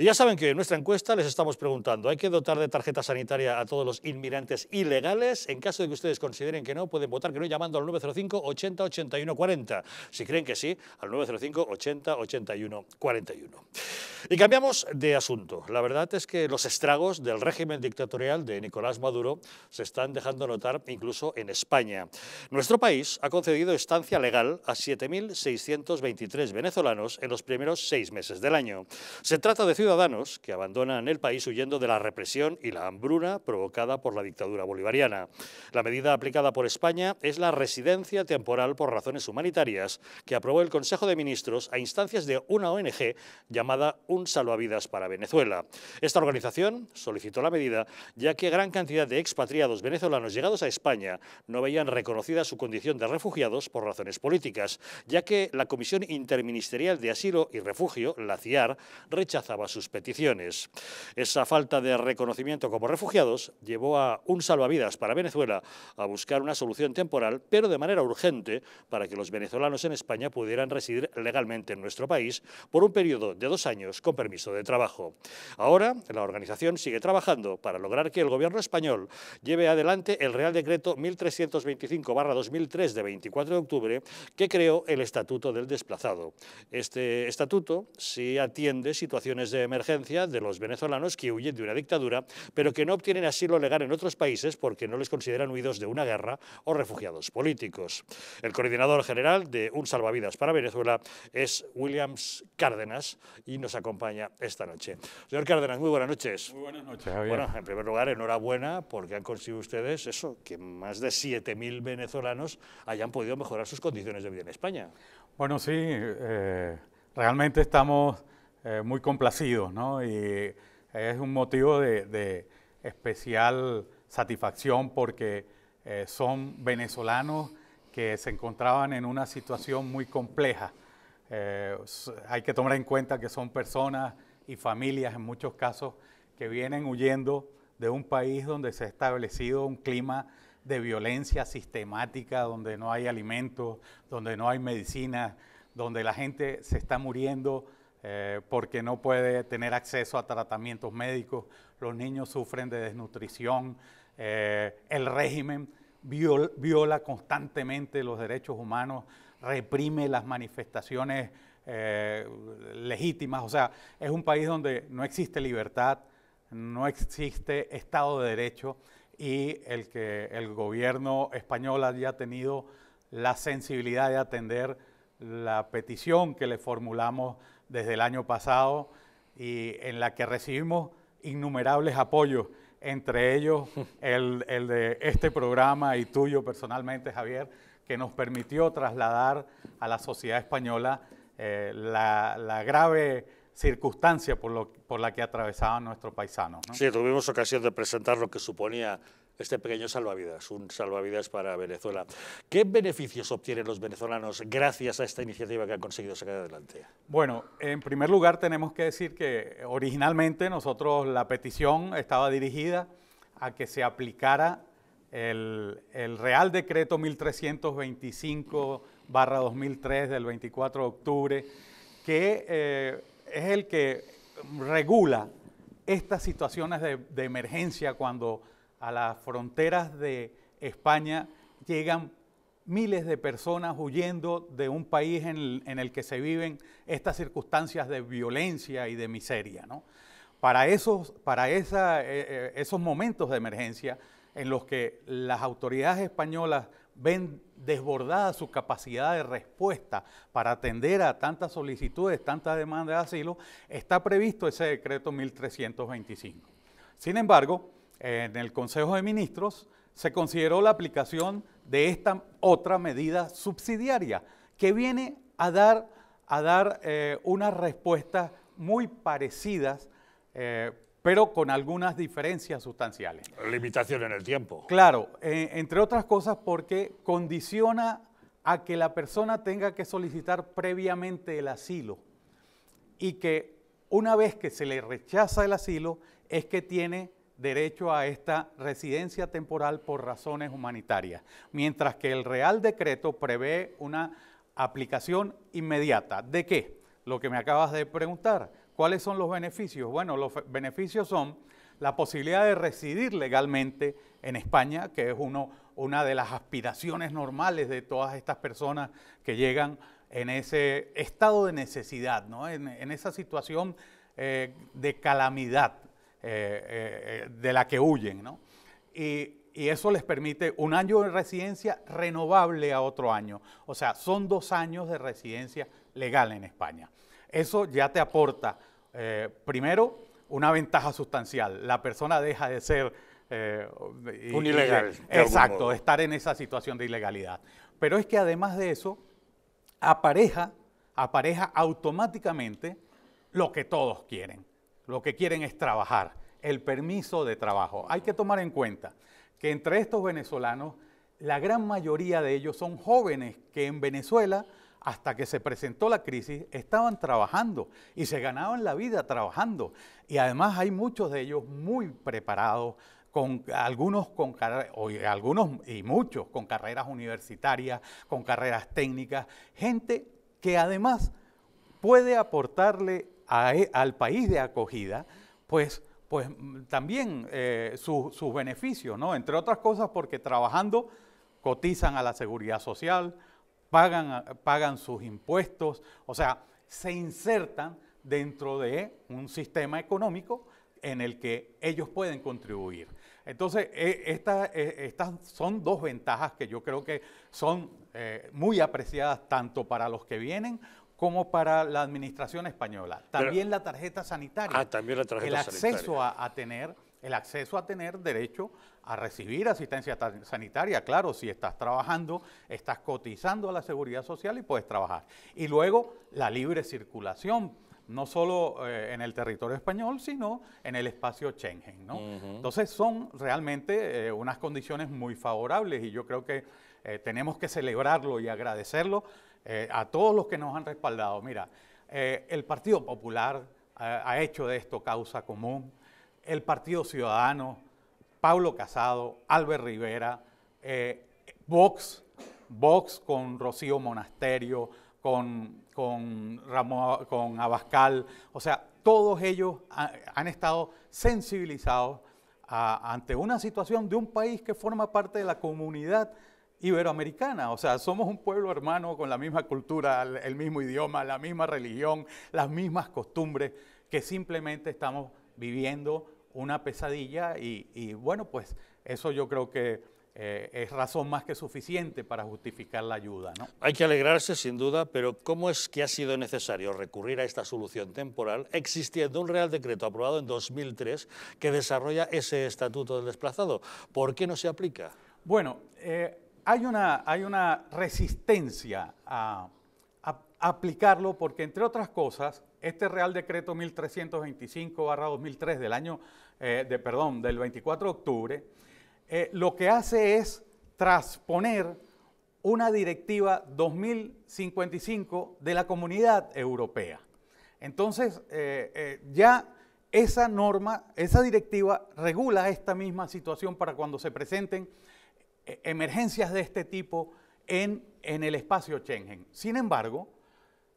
Y ya saben que en nuestra encuesta les estamos preguntando, ¿hay que dotar de tarjeta sanitaria a todos los inmigrantes ilegales? En caso de que ustedes consideren que no, pueden votar que no llamando al 905 80 81 40. Si creen que sí, al 905 80 81 41. Y cambiamos de asunto. La verdad es que los estragos del régimen dictatorial de Nicolás Maduro se están dejando notar incluso en España. Nuestro país ha concedido estancia legal a 7.623 venezolanos en los primeros seis meses del año. Se trata de ciudadanos que abandonan el país huyendo de la represión y la hambruna provocada por la dictadura bolivariana. La medida aplicada por España es la residencia temporal por razones humanitarias que aprobó el Consejo de Ministros a instancias de una ONG llamada Un Salvavidas para Venezuela. Esta organización solicitó la medida ya que gran cantidad de expatriados venezolanos llegados a España no veían reconocida su condición de refugiados por razones políticas, ya que la Comisión Interministerial de Asilo y Refugio, la CIAR, rechazaba su sus peticiones. Esa falta de reconocimiento como refugiados llevó a un salvavidas para Venezuela a buscar una solución temporal, pero de manera urgente, para que los venezolanos en España pudieran residir legalmente en nuestro país por un periodo de dos años con permiso de trabajo. Ahora, la organización sigue trabajando para lograr que el gobierno español lleve adelante el Real Decreto 1325-2003 de 24 de octubre que creó el Estatuto del Desplazado. Este estatuto sí atiende situaciones de emergencia de los venezolanos que huyen de una dictadura, pero que no obtienen asilo legal en otros países porque no les consideran huidos de una guerra o refugiados políticos. El coordinador general de Un Salvavidas para Venezuela es Williams Cárdenas y nos acompaña esta noche. Señor Cárdenas, muy buenas noches. Muy buenas noches, Bueno, en primer lugar, enhorabuena porque han conseguido ustedes eso, que más de 7.000 venezolanos hayan podido mejorar sus condiciones de vida en España. Bueno, sí, eh, realmente estamos eh, muy complacidos, ¿no? Y es un motivo de, especial satisfacción porque eh, son venezolanos que se encontraban en una situación muy compleja. Eh, hay que tomar en cuenta que son personas y familias en muchos casos que vienen huyendo de un país donde se ha establecido un clima de violencia sistemática, donde no hay alimentos, donde no hay medicina, donde la gente se está muriendo eh, porque no puede tener acceso a tratamientos médicos, los niños sufren de desnutrición, eh, el régimen viola, constantemente los derechos humanos, reprime las manifestaciones eh, legítimas, o sea, es un país donde no existe libertad, no existe Estado de Derecho y el que el gobierno español haya tenido la sensibilidad de atender la petición que le formulamos desde el año pasado y en la que recibimos innumerables apoyos, entre ellos el, de este programa y tuyo personalmente, Javier, que nos permitió trasladar a la sociedad española eh, la, grave circunstancia por, la que atravesaban nuestros paisanos. Sí, tuvimos ocasión de presentar lo que suponía este pequeño salvavidas, un salvavidas para Venezuela. ¿Qué beneficios obtienen los venezolanos gracias a esta iniciativa que han conseguido sacar adelante? Bueno, en primer lugar tenemos que decir que originalmente nosotros la petición estaba dirigida a que se aplicara el, Real Decreto 1325-2003 del 24 de octubre, que eh, es el que regula estas situaciones de, de emergencia cuando a las fronteras de España llegan miles de personas huyendo de un país en el, que se viven estas circunstancias de violencia y de miseria. Para, esos, para eh, eh, esos momentos de emergencia en los que las autoridades españolas ven desbordada su capacidad de respuesta para atender a tantas solicitudes, tantas demandas de asilo, está previsto ese decreto 1325. Sin embargo, en el Consejo de Ministros, se consideró la aplicación de esta otra medida subsidiaria, que viene a dar, a dar eh, unas respuestas muy parecidas, eh, pero con algunas diferencias sustanciales. Limitación en el tiempo. Claro, eh, entre otras cosas porque condiciona a que la persona tenga que solicitar previamente el asilo y que una vez que se le rechaza el asilo es que tiene derecho a esta residencia temporal por razones humanitarias, mientras que el Real Decreto prevé una aplicación inmediata. ¿De qué? Lo que me acabas de preguntar. ¿Cuáles son los beneficios? Bueno, los beneficios son la posibilidad de residir legalmente en España, que es uno, una de las aspiraciones normales de todas estas personas que llegan en ese estado de necesidad, en, esa situación eh, de calamidad eh, eh, eh, de la que huyen, ¿no? Y, eso les permite un año de residencia renovable a otro año. O sea, son dos años de residencia legal en España. Eso ya te aporta, primero, una ventaja sustancial. La persona deja de ser... un ilegal. exacto, de estar en esa situación de ilegalidad. Pero es que además de eso, apareja, apareja automáticamente lo que todos quieren, lo que quieren es trabajar, el permiso de trabajo. Hay que tomar en cuenta que entre estos venezolanos, la gran mayoría de ellos son jóvenes que en Venezuela, hasta que se presentó la crisis, estaban trabajando y se ganaban la vida trabajando. Y además hay muchos de ellos muy preparados, con algunos con algunos y muchos con carreras universitarias, con carreras técnicas, gente que además puede aportarle e, al país de acogida, pues, pues también eh, sus beneficios, ¿no? Entre otras cosas porque trabajando cotizan a la seguridad social, pagan, pagan sus impuestos, o sea, se insertan dentro de un sistema económico en el que ellos pueden contribuir. Entonces, e, e, estas son dos ventajas que yo creo que son eh, muy apreciadas tanto para los que vienen como para la administración española. También la tarjeta sanitaria. Ah, también la tarjeta el sanitaria. Acceso a, tener, el acceso a tener derecho a recibir asistencia sanitaria, claro, si estás trabajando, estás cotizando a la seguridad social y puedes trabajar. Y luego la libre circulación, no solo eh, en el territorio español, sino en el espacio Schengen. Entonces son realmente eh, unas condiciones muy favorables y yo creo que eh, tenemos que celebrarlo y agradecerlo eh, a todos los que nos han respaldado. Mira, eh, el Partido Popular eh, ha hecho de esto causa común, el Partido Ciudadano, Pablo Casado, Albert Rivera, Vox, Vox con Rocío Monasterio, con, con Abascal, o sea, todos ellos han estado sensibilizados ante una situación de un país que forma parte de la comunidad iberoamericana, o sea, somos un pueblo hermano con la misma cultura, el mismo idioma, la misma religión, las mismas costumbres, que simplemente estamos viviendo una pesadilla y, bueno, pues eso yo creo que eh, es razón más que suficiente para justificar la ayuda. ¿no? Hay que alegrarse sin duda, pero ¿cómo es que ha sido necesario recurrir a esta solución temporal existiendo un Real Decreto aprobado en 2003 que desarrolla ese estatuto del desplazado? ¿Por qué no se aplica? Bueno, eh, hay una, resistencia a, aplicarlo porque, entre otras cosas, este Real Decreto 1325-2003 del año, eh, perdón, del 24 de octubre, eh, lo que hace es transponer una directiva 2055 de la Comunidad Europea. Entonces, eh, ya esa norma, esa directiva regula esta misma situación para cuando se presenten e, emergencias de este tipo en, el espacio Schengen. Sin embargo,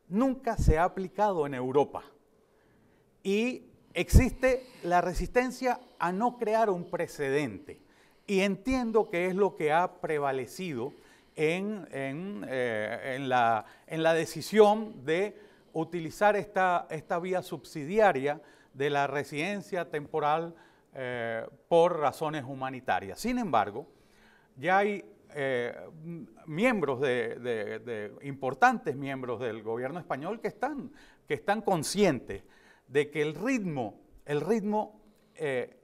nunca se ha aplicado en Europa y existe la resistencia a no crear un precedente. Y entiendo que es lo que ha prevalecido en, eh, la, decisión de utilizar esta, esta, vía subsidiaria de la residencia temporal eh, por razones humanitarias. Sin embargo, ya hay eh, miembros de, importantes miembros del gobierno español que están, que están conscientes de que el ritmo, el ritmo eh,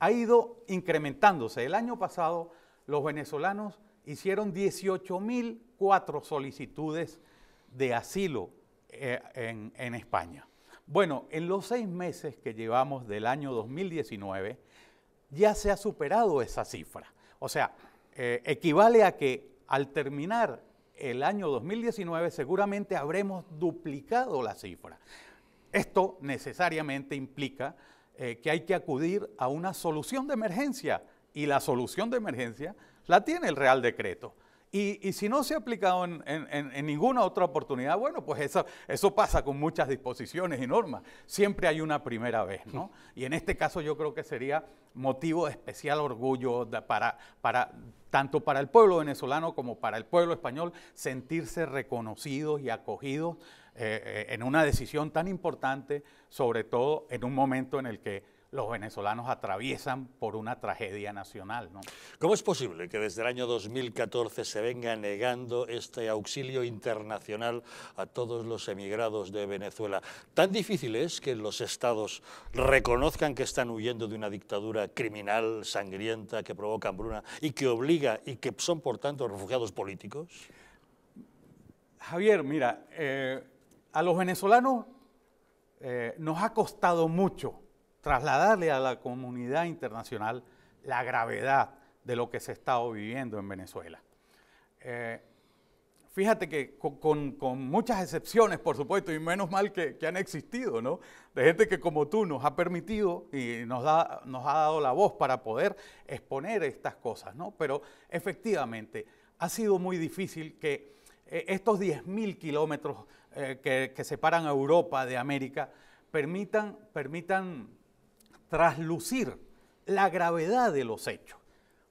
ha ido incrementándose. El año pasado los venezolanos hicieron 18.004 solicitudes de asilo eh, en, en España. Bueno, en los seis meses que llevamos del año 2019, ya se ha superado esa cifra. O sea, eh, equivale a que al terminar el año 2019 seguramente habremos duplicado la cifra. Esto necesariamente implica eh, que hay que acudir a una solución de emergencia y la solución de emergencia la tiene el Real Decreto. Y, si no se ha aplicado en, ninguna otra oportunidad, bueno, pues eso, pasa con muchas disposiciones y normas. Siempre hay una primera vez, ¿no? Y en este caso yo creo que sería motivo de especial orgullo para, tanto para el pueblo venezolano como para el pueblo español sentirse reconocidos y acogidos eh, eh, en una decisión tan importante, sobre todo en un momento en el que los venezolanos atraviesan por una tragedia nacional. ¿Cómo es posible que desde el año 2014 se venga negando este auxilio internacional a todos los emigrados de Venezuela? ¿Tan difícil es que los estados reconozcan que están huyendo de una dictadura criminal, sangrienta, que provoca hambruna y que obliga y que son, por tanto, refugiados políticos? Javier, mira, eh, a los venezolanos eh, nos ha costado mucho trasladarle a la comunidad internacional la gravedad de lo que se ha estado viviendo en Venezuela. Eh, fíjate que con, muchas excepciones, por supuesto, y menos mal que, han existido, ¿no? De gente que como tú nos ha permitido y nos, ha dado la voz para poder exponer estas cosas, ¿no? Pero efectivamente ha sido muy difícil que eh, estos 10.000 kilómetros eh, que, separan a Europa de América permitan, permitan traslucir la gravedad de los hechos.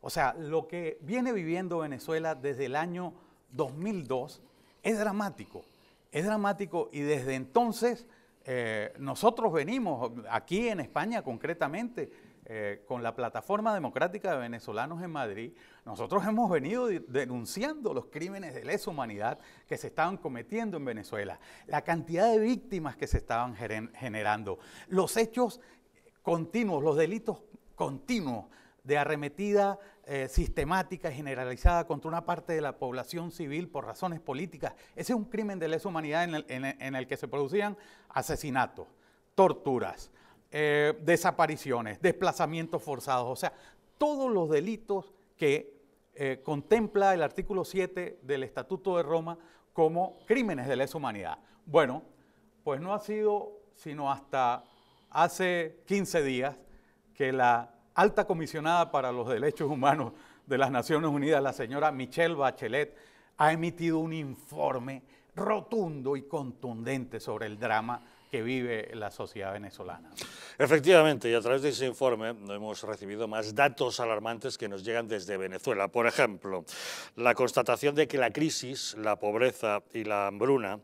O sea, lo que viene viviendo Venezuela desde el año 2002 es dramático, es dramático y desde entonces eh, nosotros venimos aquí en España concretamente eh, con la plataforma democrática de venezolanos en Madrid, nosotros hemos venido denunciando los crímenes de lesa humanidad que se estaban cometiendo en Venezuela, la cantidad de víctimas que se estaban generando, los hechos continuos, los delitos continuos de arremetida eh, sistemática y generalizada contra una parte de la población civil por razones políticas. Ese es un crimen de lesa humanidad en el, que se producían asesinatos, torturas, eh, desapariciones, desplazamientos forzados, o sea, todos los delitos que eh, contempla el artículo 7 del Estatuto de Roma como crímenes de lesa humanidad. Bueno, pues no ha sido sino hasta hace 15 días que la alta comisionada para los derechos humanos de las Naciones Unidas, la señora Michelle Bachelet, ha emitido un informe rotundo y contundente sobre el drama que vive la sociedad venezolana. Efectivamente, y a través de ese informe hemos recibido más datos alarmantes que nos llegan desde Venezuela. Por ejemplo, la constatación de que la crisis, la pobreza y la hambruna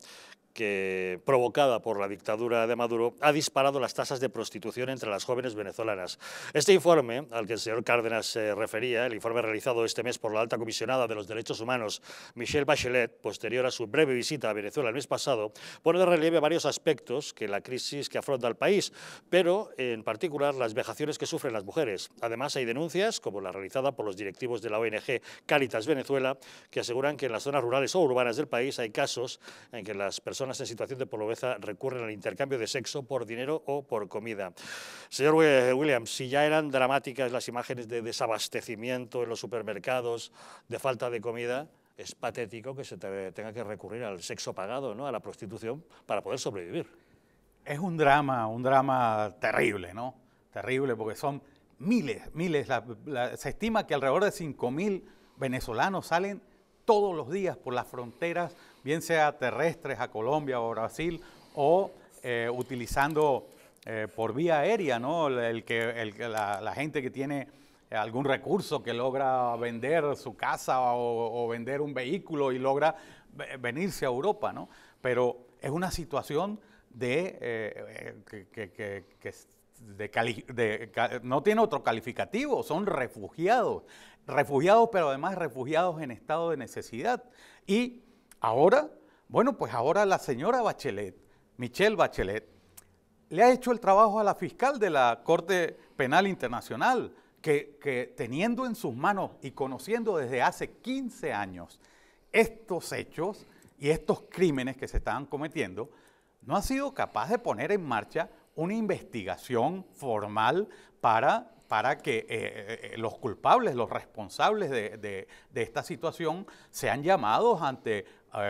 que, provocada por la dictadura de Maduro, ha disparado las tasas de prostitución entre las jóvenes venezolanas. Este informe, al que el señor Cárdenas se refería, el informe realizado este mes por la alta comisionada de los derechos humanos, Michelle Bachelet, posterior a su breve visita a Venezuela el mes pasado, pone de relieve varios aspectos que la crisis que afronta el país, pero en particular las vejaciones que sufren las mujeres. Además, hay denuncias, como la realizada por los directivos de la ONG Cáritas Venezuela, que aseguran que en las zonas rurales o urbanas del país hay casos en que las personas personas en situación de pobreza recurren al intercambio de sexo por dinero o por comida. Señor eh, Williams, si ya eran dramáticas las imágenes de desabastecimiento en los supermercados, de falta de comida, es patético que se tenga que recurrir al sexo pagado, ¿no? a la prostitución, para poder sobrevivir. Es un drama, un drama terrible, ¿no? Terrible, porque son miles, miles. se estima que alrededor de 5.000 venezolanos salen todos los días por las fronteras bien sea terrestres a Colombia o Brasil, o eh, utilizando eh, por vía aérea, ¿no? El que, la, gente que tiene algún recurso que logra vender su casa o, vender un vehículo y logra venirse a Europa, ¿no? Pero es una situación de, eh, que, no tiene otro calificativo, son refugiados, refugiados, pero además refugiados en estado de necesidad. Y Ahora, bueno, pues ahora la señora Bachelet, Michelle Bachelet, le ha hecho el trabajo a la fiscal de la Corte Penal Internacional, que, teniendo en sus manos y conociendo desde hace 15 años estos hechos y estos crímenes que se estaban cometiendo, no ha sido capaz de poner en marcha una investigación formal para, para que eh, eh, eh, los culpables, los responsables de, esta situación sean llamados ante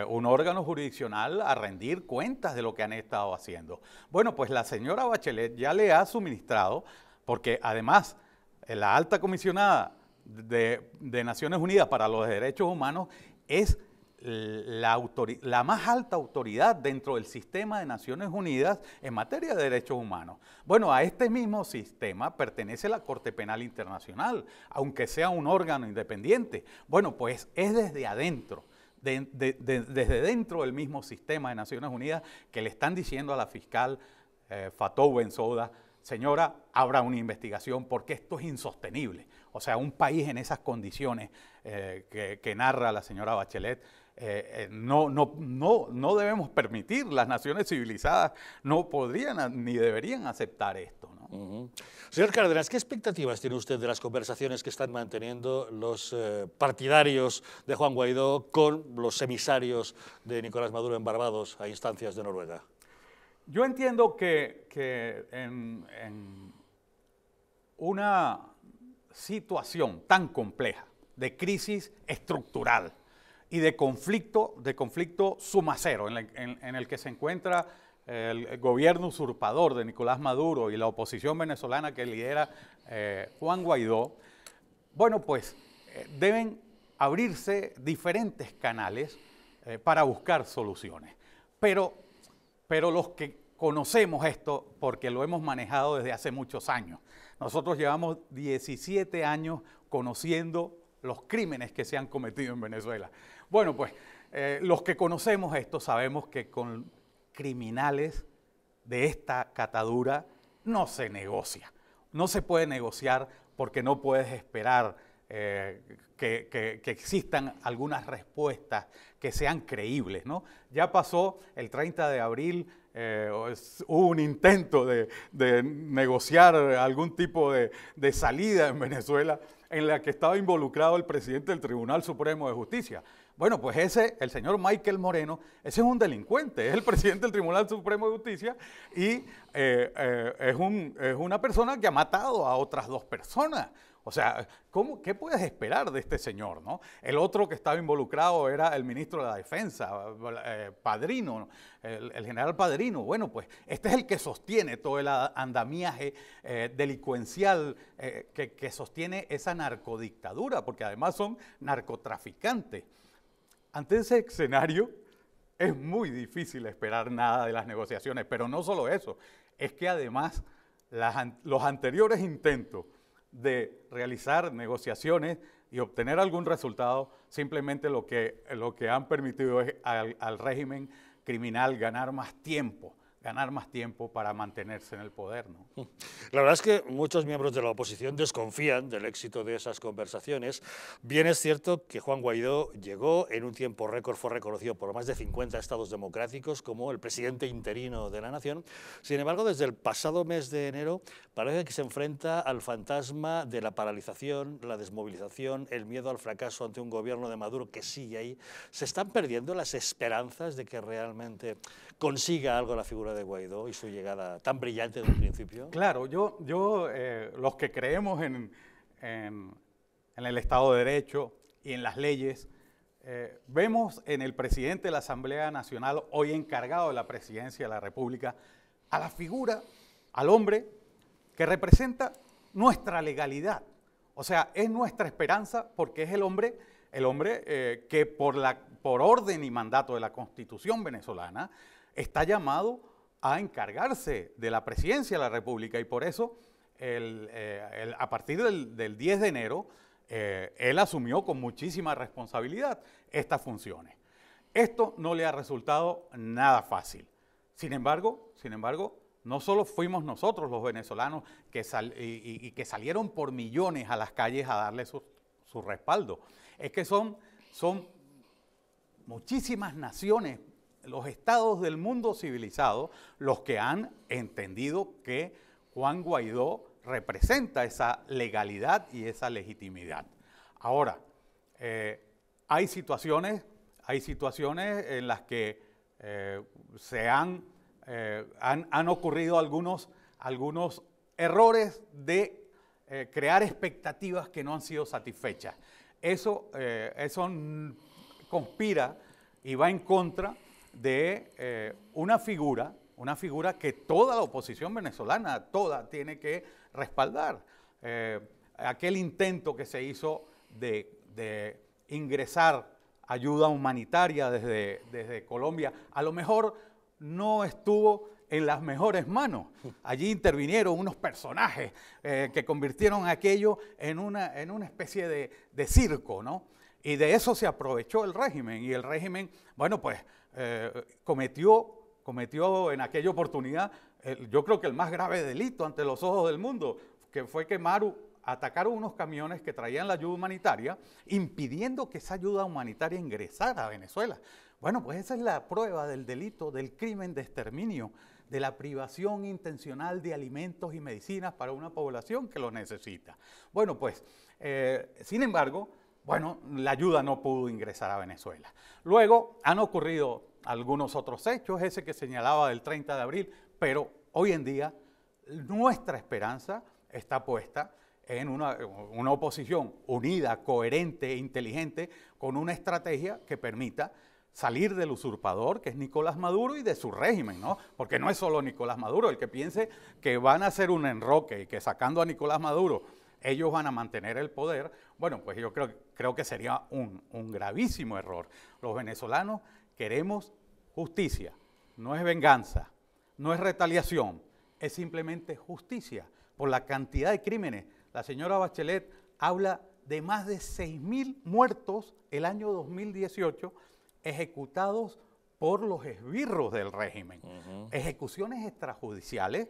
un órgano jurisdiccional a rendir cuentas de lo que han estado haciendo. Bueno, pues la señora Bachelet ya le ha suministrado, porque además eh, la alta comisionada de, Naciones Unidas para los Derechos Humanos es la, más alta autoridad dentro del sistema de Naciones Unidas en materia de derechos humanos. Bueno, a este mismo sistema pertenece la Corte Penal Internacional, aunque sea un órgano independiente. Bueno, pues es desde adentro desde dentro del mismo sistema de Naciones Unidas que le están diciendo a la fiscal Fatou eh, Fatou Bensouda, señora, abra una investigación porque esto es insostenible. O sea, un país en esas condiciones eh, que, narra la señora Bachelet, eh, no, no, no, no debemos permitir, las naciones civilizadas no podrían ni deberían aceptar esto. ¿no? Señor Cárdenas, ¿qué expectativas tiene usted de las conversaciones que están manteniendo los eh, partidarios de Juan Guaidó con los emisarios de Nicolás Maduro en Barbados a instancias de Noruega? Yo entiendo que, en, una situación tan compleja de crisis estructural y de conflicto, de conflicto sumacero en el que se encuentra el gobierno usurpador de Nicolás Maduro y la oposición venezolana que lidera eh, Juan Guaidó, bueno, pues eh, deben abrirse diferentes canales eh, para buscar soluciones. Pero, pero los que conocemos esto, porque lo hemos manejado desde hace muchos años, nosotros llevamos 17 años conociendo los crímenes que se han cometido en Venezuela. Bueno, pues los que conocemos esto sabemos que con criminales de esta catadura no se negocia. No se puede negociar porque no puedes esperar eh, que, existan algunas respuestas que sean creíbles. ¿no? Ya pasó el 30 de abril, eh, hubo un intento de, negociar algún tipo de, de salida en Venezuela en la que estaba involucrado el presidente del Tribunal Supremo de Justicia. Bueno, pues ese, el señor Michael Moreno, ese es un delincuente, es el presidente del Tribunal Supremo de Justicia y eh, eh, es, una persona que ha matado a otras dos personas. O sea, ¿cómo, ¿qué puedes esperar de este señor? ¿no? El otro que estaba involucrado era el ministro de la Defensa, eh, Padrino, el, general Padrino. Bueno, pues este es el que sostiene todo el andamiaje delincuencial que sostiene esa narcodictadura, porque además son narcotraficantes. Ante ese escenario, es muy difícil esperar nada de las negociaciones, pero no solo eso, es que además los anteriores intentos de realizar negociaciones y obtener algún resultado, simplemente lo que, lo que han permitido es al régimen criminal ganar más tiempo, ganar más tiempo para mantenerse en el poder. ¿no? La verdad es que muchos miembros de la oposición desconfían del éxito de esas conversaciones. Bien es cierto que Juan Guaidó llegó en un tiempo récord, fue reconocido por más de 50 estados democráticos como el presidente interino de la nación. Sin embargo, desde el pasado mes de enero parece que se enfrenta al fantasma de la paralización, la desmovilización, el miedo al fracaso ante un gobierno de Maduro que sigue ahí. Se están perdiendo las esperanzas de que realmente consiga algo la figura de Guaidó y su llegada tan brillante un principio? Claro, yo, yo eh, los que creemos en, en, el Estado de Derecho y en las leyes, eh, vemos en el presidente de la Asamblea Nacional, hoy encargado de la presidencia de la República, a la figura, al hombre que representa nuestra legalidad. O sea, es nuestra esperanza porque es el hombre, el hombre eh, que por, la, por orden y mandato de la Constitución venezolana está llamado a encargarse de la presidencia de la República y por eso el, eh, a partir del, 10 de enero eh, él asumió con muchísima responsabilidad estas funciones. Esto no le ha resultado nada fácil. Sin embargo, sin embargo, no solo fuimos nosotros los venezolanos que y, que salieron por millones a las calles a darle su, su respaldo, es que son, son muchísimas naciones los estados del mundo civilizado los que han entendido que Juan Guaidó representa esa legalidad y esa legitimidad. Ahora, eh, hay situaciones, hay situaciones en las que eh, se eh, han, han, ocurrido algunos, algunos errores de crear expectativas que no han sido satisfechas. Eso, eso conspira y va en contra de eh, una figura, una figura que toda la oposición venezolana, toda, tiene que respaldar. Eh, aquel intento que se hizo de, ingresar ayuda humanitaria desde, desde, Colombia, a lo mejor no estuvo en las mejores manos. Allí intervinieron unos personajes eh, que convirtieron aquello en una, en una especie de, de circo, ¿no? Y de eso se aprovechó el régimen. Y el régimen, bueno, pues eh, cometió, cometió en aquella oportunidad, yo creo que el más grave delito ante los ojos del mundo, que fue que Maru atacaron unos camiones que traían la ayuda humanitaria, impidiendo que esa ayuda humanitaria ingresara a Venezuela. Bueno, pues esa es la prueba del delito, del crimen de exterminio, de la privación intencional de alimentos y medicinas para una población que lo necesita. Bueno, pues, eh, sin embargo, bueno, la ayuda no pudo ingresar a Venezuela. Luego han ocurrido algunos otros hechos, ese que señalaba del 30 de abril, pero hoy en día nuestra esperanza está puesta en una, oposición unida, coherente, e inteligente, con una estrategia que permita salir del usurpador, que es Nicolás Maduro, y de su régimen, ¿no? Porque no es solo Nicolás Maduro, el que piense que van a hacer un enroque y que sacando a Nicolás Maduro ellos van a mantener el poder, bueno, pues yo creo, creo que sería un, gravísimo error. Los venezolanos queremos justicia, no es venganza, no es retaliación, es simplemente justicia por la cantidad de crímenes. La señora Bachelet habla de más de 6.000 muertos el año 2018 ejecutados por los esbirros del régimen. Ejecuciones extrajudiciales,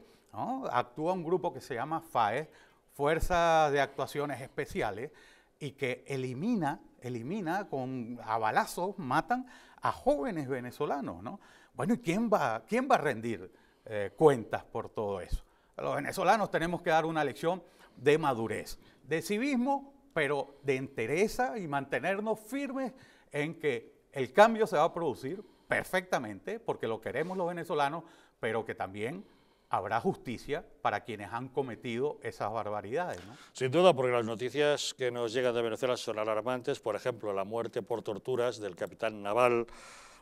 actúa un grupo que se llama FAES, fuerzas de actuaciones especiales y que elimina, elimina con abalazos, matan a jóvenes venezolanos, ¿no? Bueno, ¿y quién va, quién va a rendir eh, cuentas por todo eso? Los venezolanos tenemos que dar una lección de madurez, de civismo, pero de entereza y mantenernos firmes en que el cambio se va a producir perfectamente, porque lo queremos los venezolanos, pero que también habrá justicia para quienes han cometido esas barbaridades. ¿no? Sin duda, porque las noticias que nos llegan de Venezuela son alarmantes, por ejemplo, la muerte por torturas del capitán naval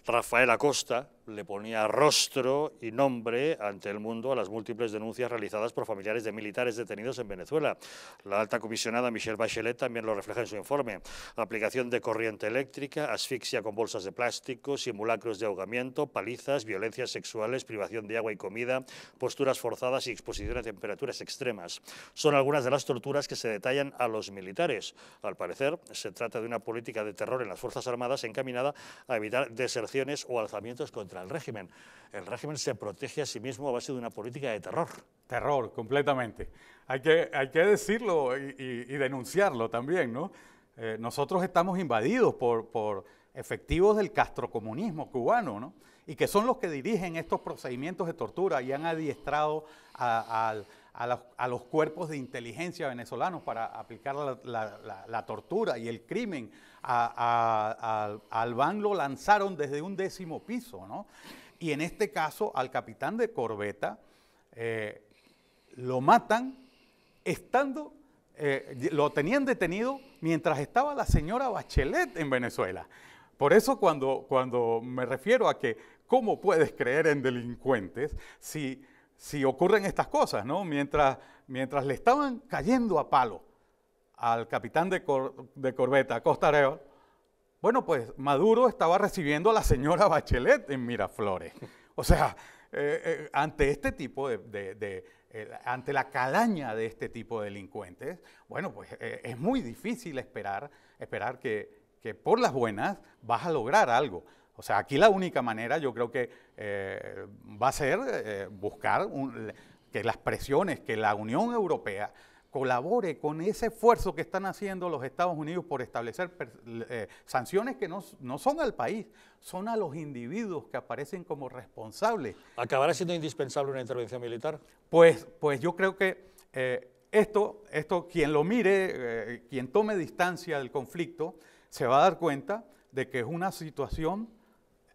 Rafael Acosta, le ponía rostro y nombre ante el mundo a las múltiples denuncias realizadas por familiares de militares detenidos en Venezuela. La alta comisionada Michelle Bachelet también lo refleja en su informe. Aplicación de corriente eléctrica, asfixia con bolsas de plástico, simulacros de ahogamiento, palizas, violencias sexuales, privación de agua y comida, posturas forzadas y exposición a temperaturas extremas. Son algunas de las torturas que se detallan a los militares. Al parecer, se trata de una política de terror en las Fuerzas Armadas encaminada a evitar deserciones o alzamientos contra al régimen. El régimen se protege a sí mismo a base de una política de terror. Terror, completamente. Hay que, hay que decirlo y, denunciarlo también, ¿no? Eh, nosotros estamos invadidos por, por efectivos del castrocomunismo cubano, ¿no? Y que son los que dirigen estos procedimientos de tortura y han adiestrado al a los, cuerpos de inteligencia venezolanos para aplicar la, tortura y el crimen. al a, lo lanzaron desde un décimo piso, ¿no? Y en este caso, al capitán de corbeta eh, lo matan estando, eh, lo tenían detenido mientras estaba la señora Bachelet en Venezuela. Por eso cuando, cuando me refiero a que, ¿cómo puedes creer en delincuentes si si ocurren estas cosas, ¿no? Mientras, mientras le estaban cayendo a palo al capitán de, corbeta, Costa bueno, pues Maduro estaba recibiendo a la señora Bachelet en Miraflores. O sea, eh, eh, ante este tipo de, eh, ante la calaña de este tipo de delincuentes, bueno, pues es muy difícil esperar, esperar que, que por las buenas vas a lograr algo. O sea, aquí la única manera yo creo que eh, va a ser eh, buscar que las presiones, que la Unión Europea colabore con ese esfuerzo que están haciendo los Estados Unidos por establecer eh, sanciones que no, son al país, son a los individuos que aparecen como responsables. ¿Acabará siendo indispensable una intervención militar? Pues, pues yo creo que esto, esto, quien lo mire, quien tome distancia del conflicto, se va a dar cuenta de que es una situación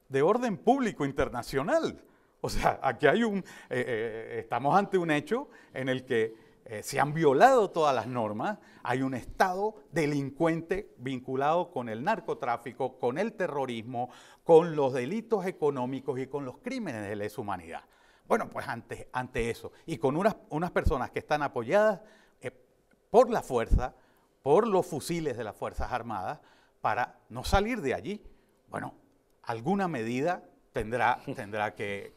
de orden público internacional. O sea, aquí hay un, eh, eh, eh, estamos ante un hecho en el que se han violado todas las normas, hay un Estado delincuente vinculado con el narcotráfico, con el terrorismo, con los delitos económicos y con los crímenes de lesa humanidad. Bueno, pues ante, eso, y con unas, unas personas que están apoyadas por la fuerza, por los fusiles de las Fuerzas Armadas, para no salir de allí. Bueno, alguna medida tendrá, tendrá que,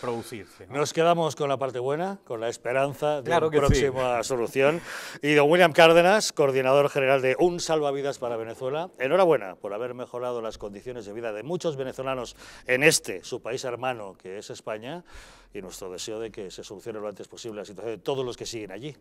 producirse. Nos quedamos con la parte buena, con la esperanza de claro una próxima solución. Y don William Cárdenas, coordinador general de Un Salvavidas para Venezuela, enhorabuena por haber mejorado las condiciones de vida de muchos venezolanos en este, su país hermano, que es España, y nuestro deseo de que se solucione lo antes posible la situación de todos los que siguen allí.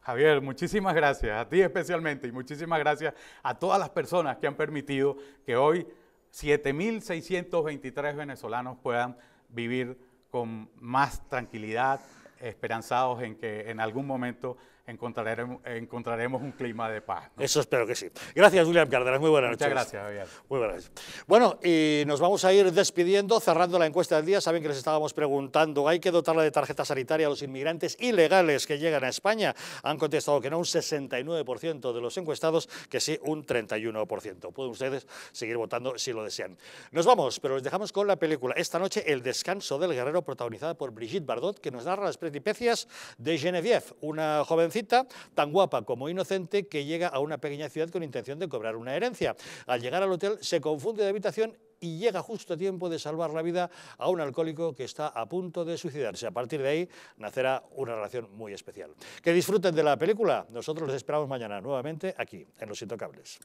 Javier, muchísimas gracias, a ti especialmente, y muchísimas gracias a todas las personas que han permitido que hoy 7.623 venezolanos puedan vivir con más tranquilidad, esperanzados en que en algún momento encontraremos, encontraremos un clima de paz. Eso espero que sí. Gracias, William Cárdenas. Muy buenas noches. Muchas gracias, Muy buenas noches. Bueno, y nos vamos a ir despidiendo, cerrando la encuesta del día. Saben que les estábamos preguntando, ¿hay que dotarla de tarjeta sanitaria a los inmigrantes ilegales que llegan a España? Han contestado que no un 69% de los encuestados, que sí un 31%. Pueden ustedes seguir votando si lo desean. Nos vamos, pero les dejamos con la película. Esta noche, El descanso del guerrero, protagonizada por Brigitte Bardot, que nos narra las peripecias de Genevieve, una joven cita tan guapa como inocente, que llega a una pequeña ciudad con intención de cobrar una herencia. Al llegar al hotel se confunde de habitación y llega justo a tiempo de salvar la vida a un alcohólico que está a punto de suicidarse. A partir de ahí nacerá una relación muy especial. Que disfruten de la película. Nosotros les esperamos mañana nuevamente aquí, en Los Intocables.